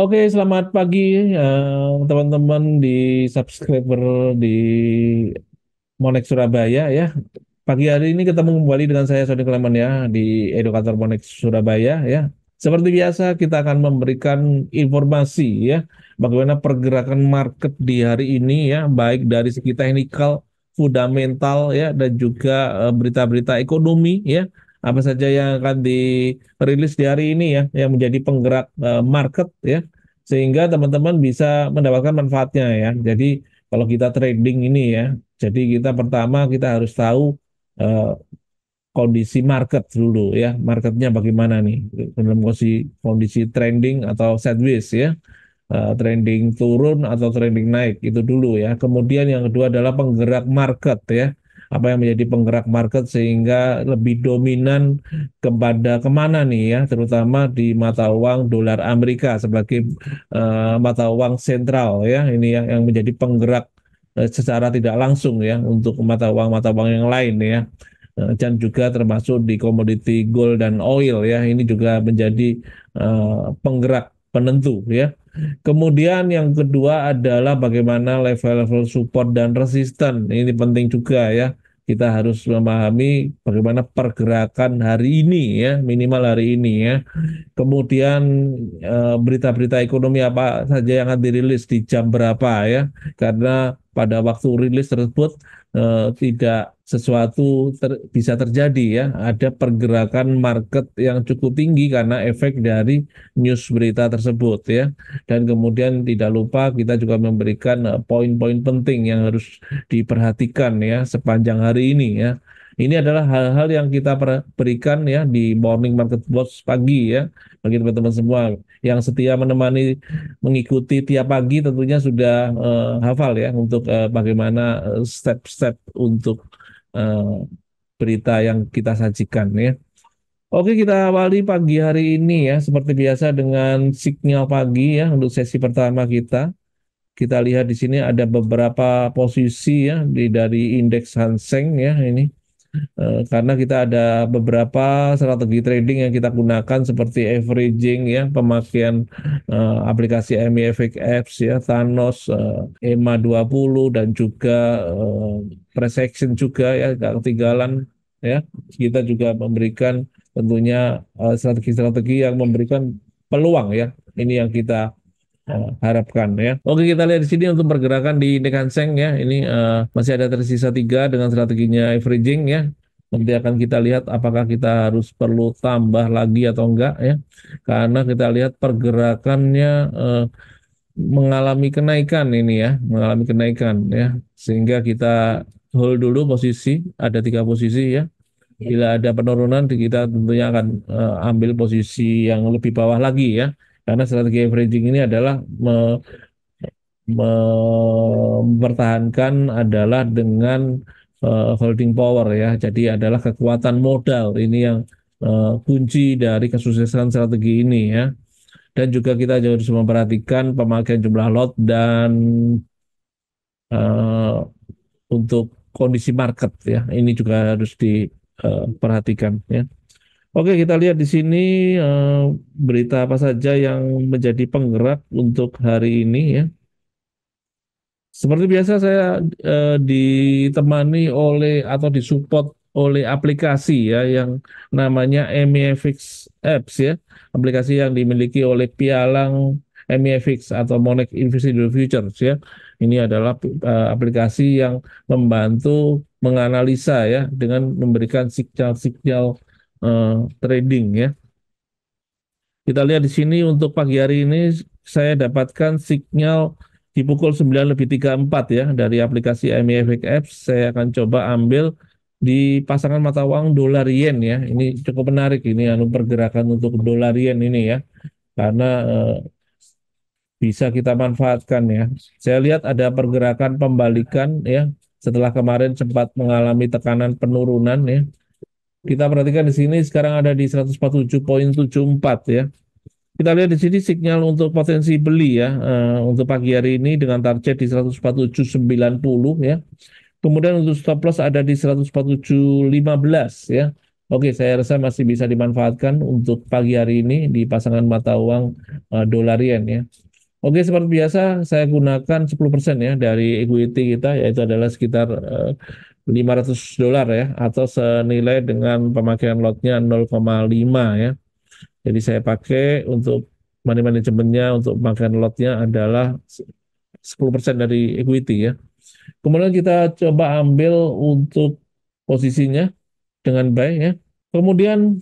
Oke, selamat pagi eh, teman-teman uh, di subscriber di Monek Surabaya ya. Pagi hari ini ketemu kembali dengan saya Sony Kleman ya di Edukator Monek Surabaya ya. Seperti biasa kita akan memberikan informasi ya bagaimana pergerakan market di hari ini ya baik dari segi teknikal, fundamental ya dan juga eh, berita-berita uh, ekonomi ya apa saja yang akan dirilis di hari ini ya yang menjadi penggerak eh, market ya sehingga teman-teman bisa mendapatkan manfaatnya ya. Jadi kalau kita trading ini ya, jadi kita pertama kita harus tahu eh, kondisi market dulu ya, marketnya bagaimana nih dalam kondisi kondisi trending atau sideways ya. Eh, trending turun atau trending naik itu dulu ya. Kemudian yang kedua adalah penggerak market ya apa yang menjadi penggerak market sehingga lebih dominan kepada kemana nih ya terutama di mata uang dolar Amerika sebagai uh, mata uang sentral ya ini yang yang menjadi penggerak uh, secara tidak langsung ya untuk mata uang mata uang yang lain ya eh, dan juga termasuk di komoditi gold dan oil ya ini juga menjadi uh, penggerak penentu ya Kemudian yang kedua adalah bagaimana level-level support dan resisten. Ini penting juga ya. Kita harus memahami bagaimana pergerakan hari ini ya, minimal hari ini ya. Kemudian eh, berita-berita ekonomi apa saja yang akan dirilis di jam berapa ya. Karena pada waktu rilis tersebut Eh, tidak sesuatu ter, bisa terjadi ya. Ada pergerakan market yang cukup tinggi karena efek dari news berita tersebut ya. Dan kemudian tidak lupa kita juga memberikan eh, poin-poin penting yang harus diperhatikan ya sepanjang hari ini ya. Ini adalah hal-hal yang kita berikan ya di morning market watch pagi ya bagi teman-teman semua yang setia menemani mengikuti tiap pagi tentunya sudah uh, hafal ya untuk uh, bagaimana eh, step-step untuk uh, berita yang kita sajikan ya. Oke, kita awali pagi hari ini ya, seperti biasa dengan signal pagi ya untuk sesi pertama kita. Kita lihat di sini ada beberapa posisi ya di dari indeks Hanseng ya ini. Eh, karena kita ada beberapa strategi trading yang kita gunakan seperti averaging ya pemakaian uh, aplikasi MEFX Apps ya Thanos uh, EMA 20 dan juga uh, eh, price action juga ya ketinggalan ya kita juga memberikan tentunya strategi-strategi uh, strategi -strategi yang memberikan peluang ya ini yang kita harapkan ya. Oke kita lihat di sini untuk pergerakan di Seng ya. Ini uh, masih ada tersisa tiga dengan strateginya averaging ya. Nanti akan kita lihat apakah kita harus perlu tambah lagi atau enggak ya. Karena kita lihat pergerakannya uh, mengalami kenaikan ini ya, mengalami kenaikan ya. Sehingga kita hold dulu posisi, ada tiga posisi ya. Bila ada penurunan kita tentunya akan uh, ambil posisi yang lebih bawah lagi ya. Karena strategi averaging ini adalah me, me, mempertahankan adalah dengan uh, holding power ya. Jadi adalah kekuatan modal ini yang uh, kunci dari kesuksesan strategi ini ya. Dan juga kita harus memperhatikan pemakaian jumlah lot dan uh, untuk kondisi market ya. Ini juga harus diperhatikan ya. Oke, kita lihat di sini eh, berita apa saja yang menjadi penggerak untuk hari ini ya. Seperti biasa saya eh, ditemani oleh atau disupport oleh aplikasi ya yang namanya MEFX Apps ya. Aplikasi yang dimiliki oleh Pialang MEFX atau Monex Invisible Futures ya. Ini adalah eh, aplikasi yang membantu menganalisa ya dengan memberikan signal-signal Eh, trading ya. Kita lihat di sini untuk pagi hari ini saya dapatkan signal di pukul 9 lebih 34 ya dari aplikasi MEFX Apps. Saya akan coba ambil di pasangan mata uang dolar yen ya. Ini cukup menarik ini anu pergerakan untuk dolar yen ini ya. Karena eh, bisa kita manfaatkan ya. Saya lihat ada pergerakan pembalikan ya setelah kemarin sempat mengalami tekanan penurunan ya kita perhatikan di sini sekarang ada di 147.74 ya. Kita lihat di sini signal untuk potensi beli ya uh, untuk pagi hari ini dengan target di 147.90 ya. Kemudian untuk stop loss ada di 147.15 ya. Oke, saya rasa masih bisa dimanfaatkan untuk pagi hari ini di pasangan mata uang uh, dolar yen ya. Oke, seperti biasa saya gunakan 10% ya dari equity kita yaitu adalah sekitar uh, 500 dolar ya atau senilai dengan pemakaian lotnya 0,5 ya. Jadi saya pakai untuk money manajemennya untuk pemakaian lotnya adalah 10% dari equity ya. Kemudian kita coba ambil untuk posisinya dengan baik ya. Kemudian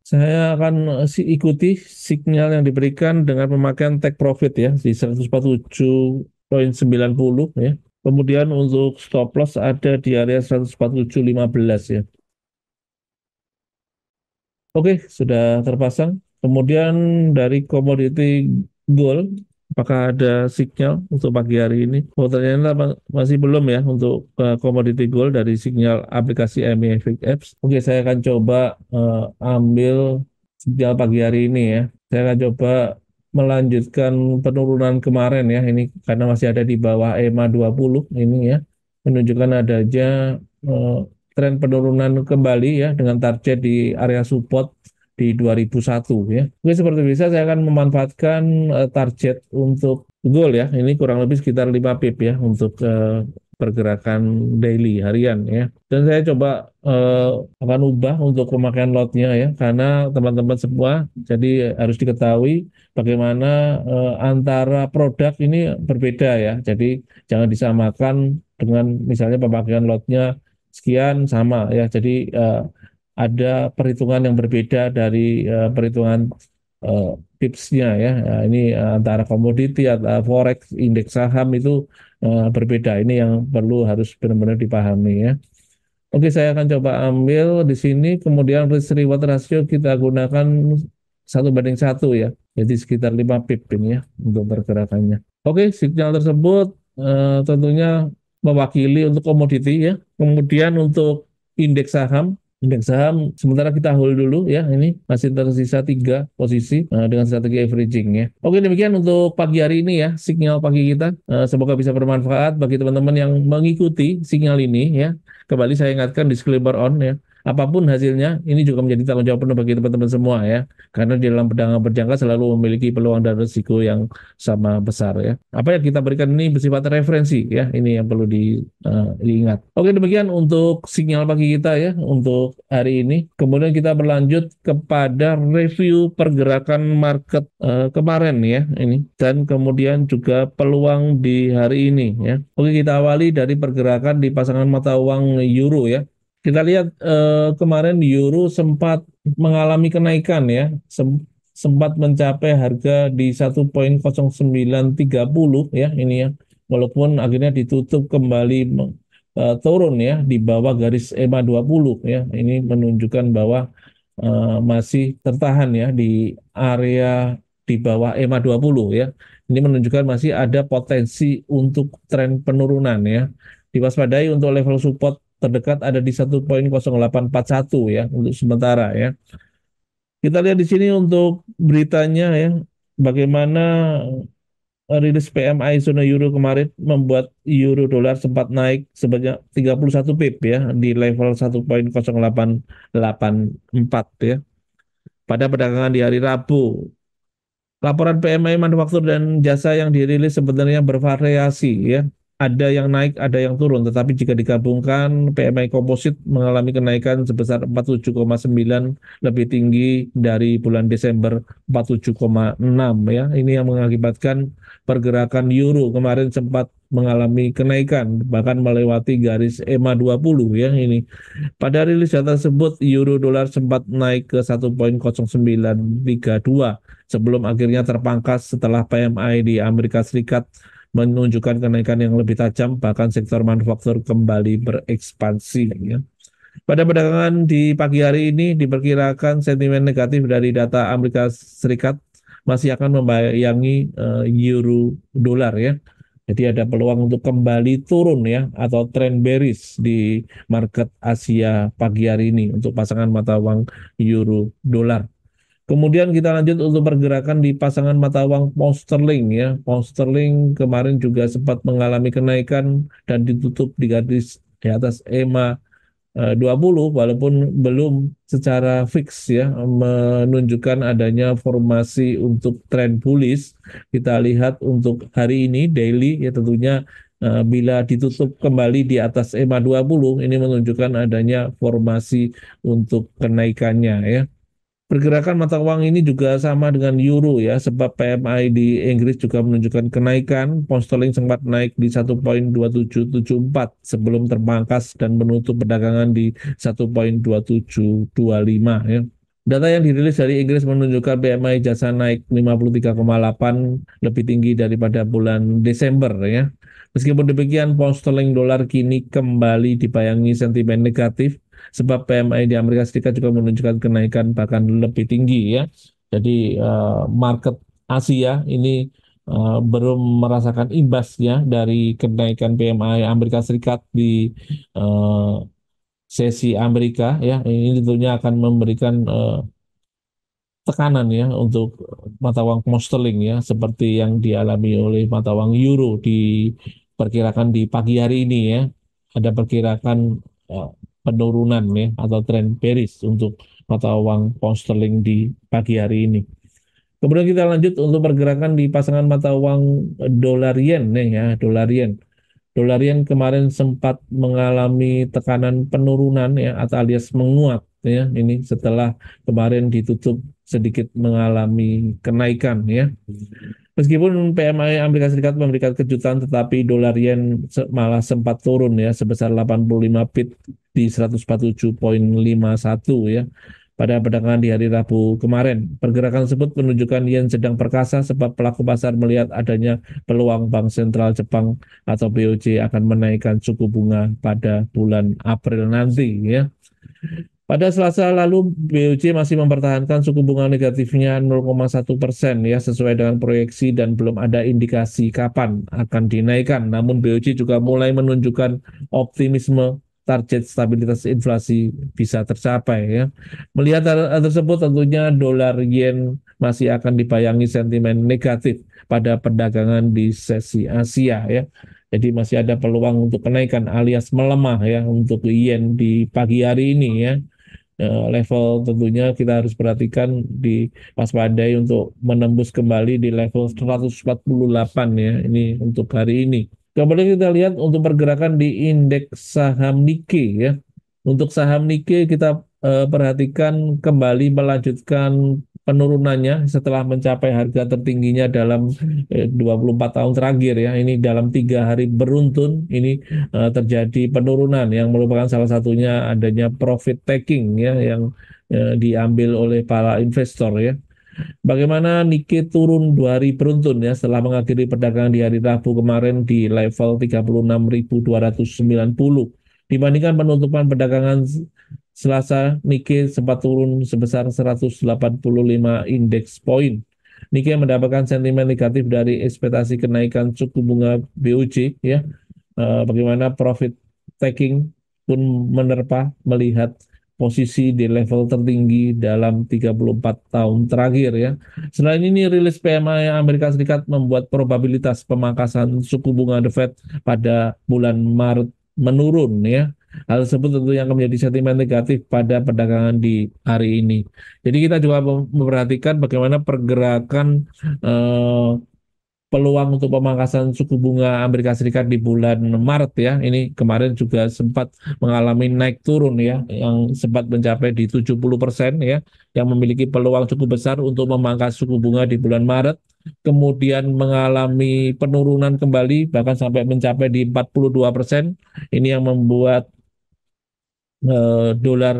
saya akan ikuti signal yang diberikan dengan pemakaian take profit ya di 147.90 ya. Kemudian untuk stop loss ada di area 147.15 ya. Oke, sudah terpasang. Kemudian dari komoditi gold, apakah ada signal untuk pagi hari ini? Oh, ternyata masih belum ya untuk komoditi eh, uh, gold dari signal aplikasi MEFX Apps. Oke, saya akan coba uh, ambil signal pagi hari ini ya. Saya akan coba melanjutkan penurunan kemarin ya ini karena masih ada di bawah EMA 20 ini ya menunjukkan adanya eh, tren penurunan kembali ya dengan target di area support di 2001 ya. Oke seperti biasa saya akan memanfaatkan uh, target untuk goal ya. Ini kurang lebih sekitar 5 pip ya untuk uh, pergerakan daily harian ya. Dan saya coba eh, akan ubah untuk pemakaian lotnya ya karena teman-teman semua jadi harus diketahui bagaimana eh, antara produk ini berbeda ya. Jadi jangan disamakan dengan misalnya pemakaian lotnya sekian sama ya. Jadi eh, ada perhitungan yang berbeda dari eh, perhitungan eh, tipsnya ya. Nah, ini eh, antara komoditi atau forex, indeks saham itu uh, berbeda. Ini yang perlu harus benar-benar dipahami ya. Oke, saya akan coba ambil di sini. Kemudian risk reward ratio kita gunakan satu banding satu ya. Jadi sekitar 5 pip ini ya untuk pergerakannya. Oke, signal tersebut uh, tentunya mewakili untuk komoditi ya. Kemudian untuk indeks saham indeks saham sementara kita hold dulu ya ini masih tersisa tiga posisi uh, dengan strategi averaging ya oke demikian untuk pagi hari ini ya signal pagi kita uh, semoga bisa bermanfaat bagi teman-teman yang mengikuti signal ini ya kembali saya ingatkan disclaimer on ya Apapun hasilnya, ini juga menjadi tanggung jawab penuh bagi teman-teman semua ya. Karena di dalam perdagangan berjangka selalu memiliki peluang dan resiko yang sama besar ya. Apa yang kita berikan ini bersifat referensi ya. Ini yang perlu di, uh, diingat. Oke demikian untuk sinyal bagi kita ya untuk hari ini. Kemudian kita berlanjut kepada review pergerakan market uh, kemarin ya ini dan kemudian juga peluang di hari ini ya. Oke kita awali dari pergerakan di pasangan mata uang euro ya kita lihat eh, kemarin euro sempat mengalami kenaikan ya, sempat mencapai harga di 1.0930 ya ini ya. Walaupun akhirnya ditutup kembali eh, turun ya di bawah garis EMA 20 ya. Ini menunjukkan bahwa eh, masih tertahan ya di area di bawah EMA 20 ya. Ini menunjukkan masih ada potensi untuk tren penurunan ya. Diwaspadai untuk level support terdekat ada di 1.0841 ya untuk sementara ya. Kita lihat di sini untuk beritanya ya bagaimana eh, rilis PMI zona euro kemarin membuat euro dolar sempat naik sebanyak 31 pip ya di level 1.0884 ya. Pada perdagangan di hari Rabu, laporan PMI manufaktur dan jasa yang dirilis sebenarnya bervariasi ya ada yang naik, ada yang turun. Tetapi jika digabungkan, PMI komposit mengalami kenaikan sebesar 47,9 lebih tinggi dari bulan Desember 47,6 ya. Ini yang mengakibatkan pergerakan euro kemarin sempat mengalami kenaikan bahkan melewati garis EMA 20 ya ini. Pada rilis data tersebut euro dolar sempat naik ke 1.0932 sebelum akhirnya terpangkas setelah PMI di Amerika Serikat menunjukkan kenaikan yang lebih tajam, bahkan sektor manufaktur kembali berekspansi. Ya. Pada perdagangan di pagi hari ini diperkirakan sentimen negatif dari data Amerika Serikat masih akan membayangi uh, euro dolar ya. Jadi ada peluang untuk kembali turun ya atau tren bearish di market Asia pagi hari ini untuk pasangan mata uang euro dolar. Kemudian kita lanjut untuk pergerakan di pasangan mata uang pound sterling ya. Pound sterling kemarin juga sempat mengalami kenaikan dan ditutup di garis di atas EMA 20 eh, walaupun belum secara fix ya menunjukkan adanya formasi untuk tren bullish. Kita lihat untuk hari ini daily ya tentunya eh, bila ditutup kembali di atas EMA 20 ini menunjukkan adanya formasi untuk kenaikannya ya. Pergerakan mata uang ini juga sama dengan euro ya, sebab PMI di Inggris juga menunjukkan kenaikan. Pound sterling sempat naik di 1.2774 sebelum terpangkas dan menutup perdagangan di 1.2725 ya. Data yang dirilis dari Inggris menunjukkan PMI jasa naik 53,8 lebih tinggi daripada bulan Desember ya. Meskipun demikian, pound sterling dolar kini kembali dibayangi sentimen negatif sebab PMI di Amerika Serikat juga menunjukkan kenaikan bahkan lebih tinggi ya. Jadi uh, market Asia ini uh, belum merasakan imbasnya dari kenaikan PMI Amerika Serikat di uh, sesi Amerika ya. Ini tentunya akan memberikan uh, tekanan ya untuk mata uang pound sterling ya seperti yang dialami oleh mata uang euro diperkirakan di pagi hari ini ya ada perkirakan penurunan ya atau tren bearish untuk mata uang pound sterling di pagi hari ini. Kemudian kita lanjut untuk pergerakan di pasangan mata uang dolar yen nih ya, dolar yen. Dolar yen kemarin sempat mengalami tekanan penurunan ya atau alias menguat ya ini setelah kemarin ditutup sedikit mengalami kenaikan ya. Meskipun PMI Amerika Serikat memberikan kejutan tetapi dolar yen malah sempat turun ya sebesar 85 pip di 147.51 ya pada perdagangan di hari Rabu kemarin. Pergerakan tersebut menunjukkan yen sedang perkasa sebab pelaku pasar melihat adanya peluang Bank Sentral Jepang atau BOJ akan menaikkan suku bunga pada bulan April nanti ya. Pada Selasa lalu BOJ masih mempertahankan suku bunga negatifnya 0,1 persen ya sesuai dengan proyeksi dan belum ada indikasi kapan akan dinaikkan. Namun BOJ juga mulai menunjukkan optimisme target stabilitas inflasi bisa tercapai ya. Melihat hal tersebut tentunya dolar yen masih akan dibayangi sentimen negatif pada perdagangan di sesi Asia ya. Jadi masih ada peluang untuk kenaikan alias melemah ya untuk yen di pagi hari ini ya. Eh, level tentunya kita harus perhatikan di waspadai untuk menembus kembali di level 148 ya ini untuk hari ini. Kemudian kita lihat untuk pergerakan di indeks saham Nike ya. Untuk saham Nike kita uh, perhatikan kembali melanjutkan penurunannya setelah mencapai harga tertingginya dalam eh, 24 tahun terakhir ya. Ini dalam tiga hari beruntun ini uh, terjadi penurunan yang merupakan salah satunya adanya profit taking ya yang uh, diambil oleh para investor ya Bagaimana Nikkei turun dua hari beruntun ya setelah mengakhiri perdagangan di hari Rabu kemarin di level 36.290 dibandingkan penutupan perdagangan Selasa Nikkei sempat turun sebesar 185 indeks poin. Nikkei mendapatkan sentimen negatif dari ekspektasi kenaikan suku bunga BOJ ya. Eh, bagaimana profit taking pun menerpa melihat posisi di level tertinggi dalam 34 tahun terakhir ya. Selain ini rilis PMI Amerika Serikat membuat probabilitas pemangkasan suku bunga The Fed pada bulan Maret menurun ya. Hal tersebut tentu yang menjadi sentimen negatif pada perdagangan di hari ini. Jadi kita juga memperhatikan bagaimana pergerakan eh, peluang untuk pemangkasan suku bunga Amerika Serikat di bulan Maret ya. Ini kemarin juga sempat mengalami naik turun ya yang sempat mencapai di 70% ya yang memiliki peluang cukup besar untuk memangkas suku bunga di bulan Maret. Kemudian mengalami penurunan kembali bahkan sampai mencapai di 42%. Ini yang membuat eh, dolar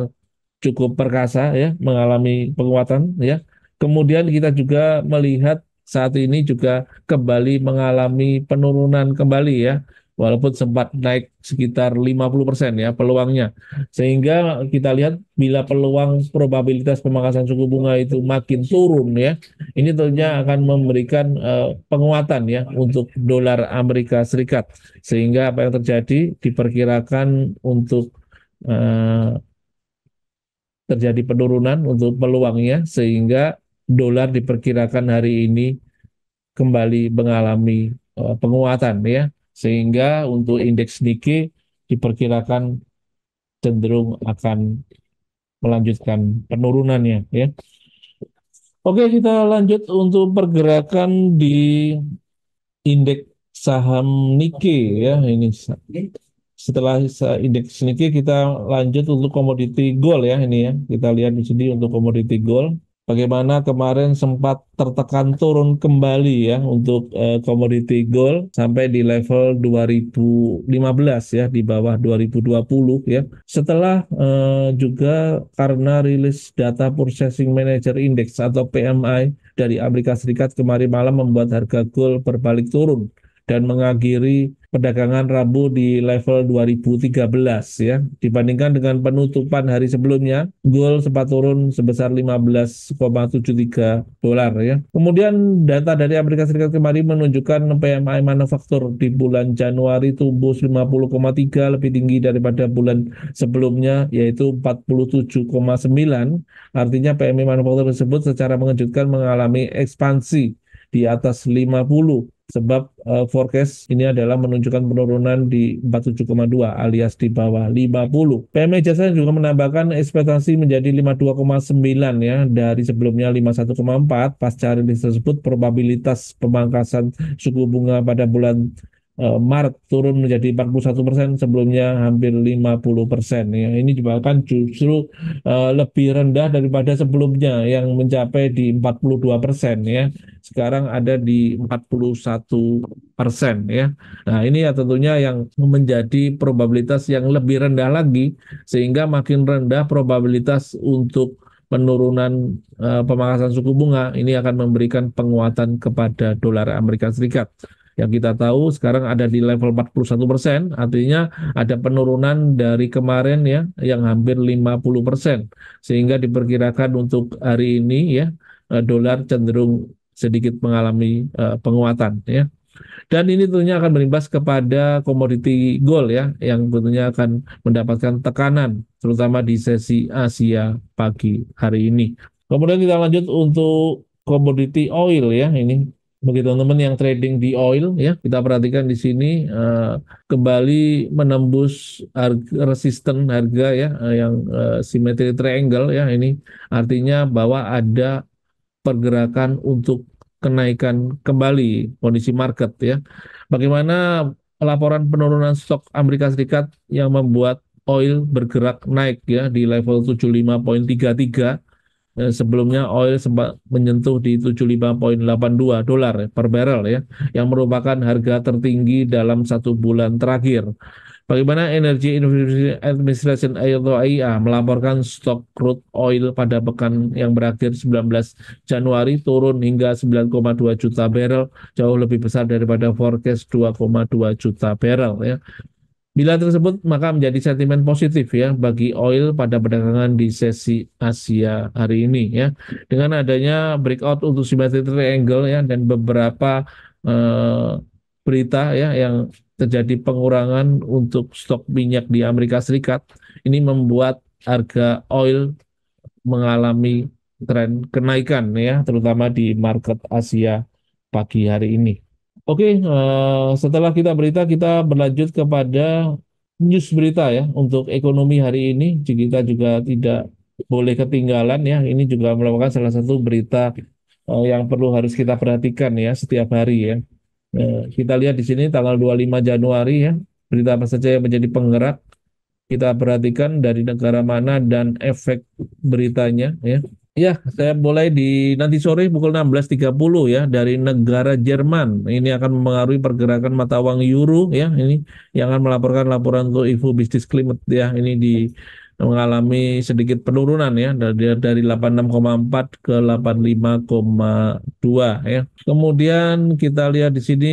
cukup perkasa ya mengalami penguatan ya. Kemudian kita juga melihat saat ini juga kembali mengalami penurunan kembali ya walaupun sempat naik sekitar 50% ya peluangnya. Sehingga kita lihat bila peluang probabilitas pemangkasan suku bunga itu makin turun ya, ini tentunya akan memberikan uh, penguatan ya untuk dolar Amerika Serikat. Sehingga apa yang terjadi diperkirakan untuk uh, terjadi penurunan untuk peluangnya sehingga dolar diperkirakan hari ini kembali mengalami uh, penguatan ya sehingga untuk indeks Nikkei diperkirakan cenderung akan melanjutkan penurunannya ya. Oke, kita lanjut untuk pergerakan di indeks saham Nikkei ya ini setelah indeks Nikkei kita lanjut untuk komoditi gold ya ini ya kita lihat di sini untuk komoditi gold bagaimana kemarin sempat tertekan turun kembali ya untuk uh, commodity gold sampai di level 2015 ya di bawah 2020 ya. Setelah uh, juga karena rilis data Purchasing Manager Index atau PMI dari Amerika Serikat kemarin malam membuat harga gold berbalik turun dan mengakhiri perdagangan Rabu di level 2013 ya. Dibandingkan dengan penutupan hari sebelumnya, gold sempat turun sebesar 15,73 dolar ya. Kemudian data dari Amerika Serikat kemarin menunjukkan PMI manufaktur di bulan Januari tumbuh 50,3 lebih tinggi daripada bulan sebelumnya yaitu 47,9. Artinya PMI manufaktur tersebut secara mengejutkan mengalami ekspansi di atas 50 sebab uh, forecast ini adalah menunjukkan penurunan di 47,2 alias di bawah 50. PMI jasa juga menambahkan ekspektasi menjadi 52,9 ya dari sebelumnya 51,4 pasca rilis tersebut probabilitas pemangkasan suku bunga pada bulan Eh, Maret turun menjadi 41 persen sebelumnya hampir 50 persen ya ini juga kan justru uh, lebih rendah daripada sebelumnya yang mencapai di 42 persen ya sekarang ada di 41 persen ya nah ini ya tentunya yang menjadi probabilitas yang lebih rendah lagi sehingga makin rendah probabilitas untuk penurunan uh, pemangkasan suku bunga ini akan memberikan penguatan kepada dolar Amerika Serikat yang kita tahu sekarang ada di level 41 persen, artinya ada penurunan dari kemarin ya yang hampir 50 persen, sehingga diperkirakan untuk hari ini ya eh, dolar cenderung sedikit mengalami uh, penguatan ya. Dan ini tentunya akan berimbas kepada komoditi gold ya yang tentunya akan mendapatkan tekanan terutama di sesi Asia pagi hari ini. Kemudian kita lanjut untuk komoditi oil ya ini bagi teman-teman yang trading di oil ya kita perhatikan di sini uh, kembali menembus harga, resisten harga ya eh, yang uh, simetri triangle ya ini artinya bahwa ada pergerakan untuk kenaikan kembali kondisi market ya. Bagaimana laporan penurunan stok Amerika Serikat yang membuat oil bergerak naik ya di level 75.33 Eh, sebelumnya oil sempat menyentuh di 75.82 dolar per barrel ya, yang merupakan harga tertinggi dalam satu bulan terakhir. Bagaimana Energy Administration IAEA melaporkan stok crude oil pada pekan yang berakhir 19 Januari turun hingga 9,2 juta barrel, jauh lebih besar daripada forecast 2,2 juta barrel ya. Bila tersebut maka menjadi sentimen positif ya bagi oil pada perdagangan di sesi Asia hari ini ya. Dengan adanya breakout untuk symmetry triangle ya dan beberapa eh, berita ya yang terjadi pengurangan untuk stok minyak di Amerika Serikat ini membuat harga oil mengalami tren kenaikan ya terutama di market Asia pagi hari ini. Oke, uh, setelah kita berita, kita berlanjut kepada news berita ya untuk ekonomi hari ini. Kita juga tidak boleh ketinggalan ya. Ini juga merupakan salah satu berita uh, yang perlu harus kita perhatikan ya setiap hari ya. Uh, kita lihat di sini tanggal 25 Januari ya, berita apa saja yang menjadi penggerak. Kita perhatikan dari negara mana dan efek beritanya ya. Ya, saya mulai di nanti sore pukul 16.30 ya dari negara Jerman. Ini akan mempengaruhi pergerakan mata uang euro ya. Ini yang akan melaporkan laporan untuk info bisnis climate ya. Ini di mengalami sedikit penurunan ya dari dari 86,4 ke 85,2 ya. Kemudian kita lihat di sini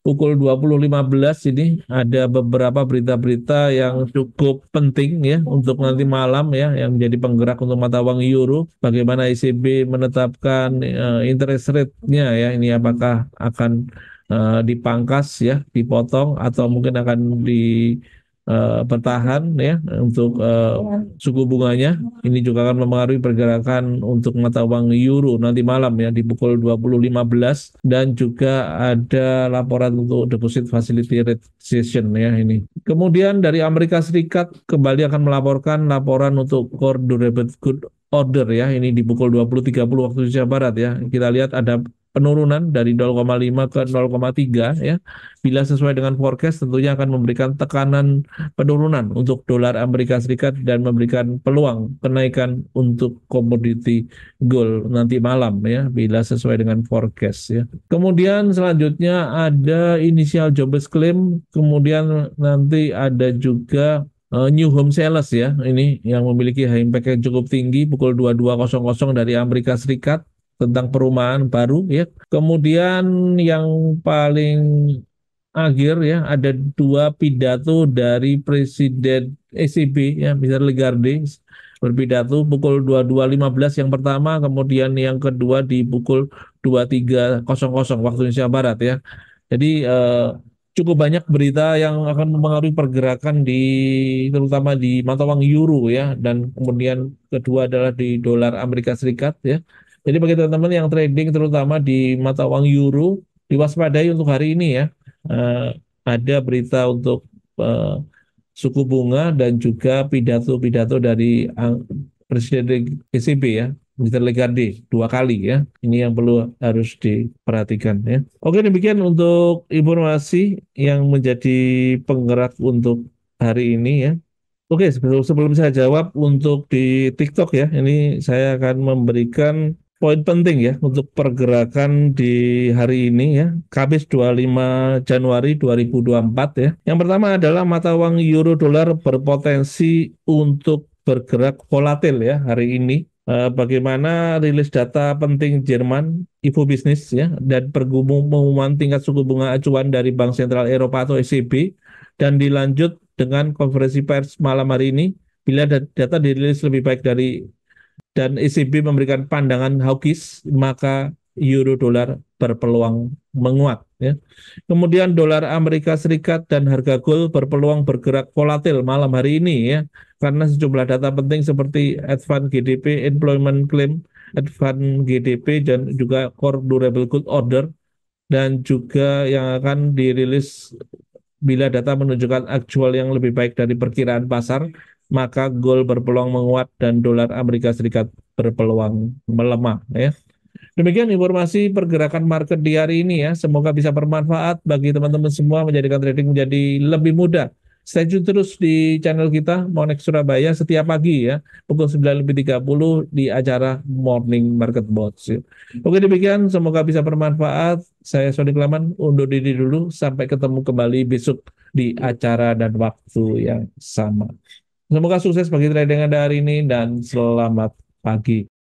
pukul 20.15 ini ada beberapa berita-berita yang cukup penting ya untuk nanti malam ya yang menjadi penggerak untuk mata uang euro bagaimana ECB menetapkan uh, interest rate-nya ya ini apakah akan uh, dipangkas ya dipotong atau mungkin akan di uh, bertahan ya untuk uh, suku bunganya. Ini juga akan mempengaruhi pergerakan untuk mata uang euro nanti malam ya di pukul 20.15 dan juga ada laporan untuk deposit facility rate session ya ini. Kemudian dari Amerika Serikat kembali akan melaporkan laporan untuk core durable good order ya ini di pukul 20.30 waktu Indonesia Barat ya. Kita lihat ada penurunan dari 0,5 ke 0,3 ya. Bila sesuai dengan forecast tentunya akan memberikan tekanan penurunan untuk dolar Amerika Serikat dan memberikan peluang kenaikan untuk komoditi gold nanti malam ya bila sesuai dengan forecast ya. Kemudian selanjutnya ada inisial jobless claim, kemudian nanti ada juga eh, new home sales ya ini yang memiliki high impact yang cukup tinggi pukul 22.00 dari Amerika Serikat tentang perumahan baru ya. Kemudian yang paling akhir ya ada dua pidato dari Presiden ECB ya Mr. Legarde berpidato pukul 22.15 yang pertama kemudian yang kedua di pukul 23.00 waktu Indonesia Barat ya. Jadi eh, cukup banyak berita yang akan mempengaruhi pergerakan di terutama di mata uang euro ya dan kemudian kedua adalah di dolar Amerika Serikat ya. Jadi bagi teman-teman yang trading terutama di mata uang euro diwaspadai untuk hari ini ya. Uh, ada berita untuk uh, suku bunga dan juga pidato-pidato dari eh, Presiden ECB ya, Mr. Legardi, dua kali ya. Ini yang perlu harus diperhatikan ya. Oke demikian untuk informasi yang menjadi penggerak untuk hari ini ya. Oke, sebelum, sebelum saya jawab untuk di TikTok ya, ini saya akan memberikan poin penting ya untuk pergerakan di hari ini ya, Kamis 25 Januari 2024 ya. Yang pertama adalah mata uang euro dolar berpotensi untuk bergerak volatil ya hari ini. Eh, bagaimana rilis data penting Jerman IFO bisnis ya dan pengumuman tingkat suku bunga acuan dari Bank Sentral Eropa atau ECB dan dilanjut dengan konferensi pers malam hari ini bila data dirilis lebih baik dari dan ECB memberikan pandangan hawkish, maka euro dolar berpeluang menguat. Ya. Kemudian dolar Amerika Serikat dan harga gold berpeluang bergerak volatil malam hari ini ya, karena sejumlah data penting seperti advance GDP, employment claim, advance GDP dan juga core durable good order dan juga yang akan dirilis bila data menunjukkan actual yang lebih baik dari perkiraan pasar maka gold berpeluang menguat dan dolar Amerika Serikat berpeluang melemah ya. Demikian informasi pergerakan market di hari ini ya. Semoga bisa bermanfaat bagi teman-teman semua menjadikan trading menjadi lebih mudah. Stay tune terus di channel kita Monex Surabaya setiap pagi ya pukul 9.30 di acara Morning Market Bots. Ya. Oke demikian semoga bisa bermanfaat. Saya Sony Klaman undur diri dulu sampai ketemu kembali besok di acara dan waktu yang sama. Semoga sukses bagi trading Anda hari ini dan selamat pagi.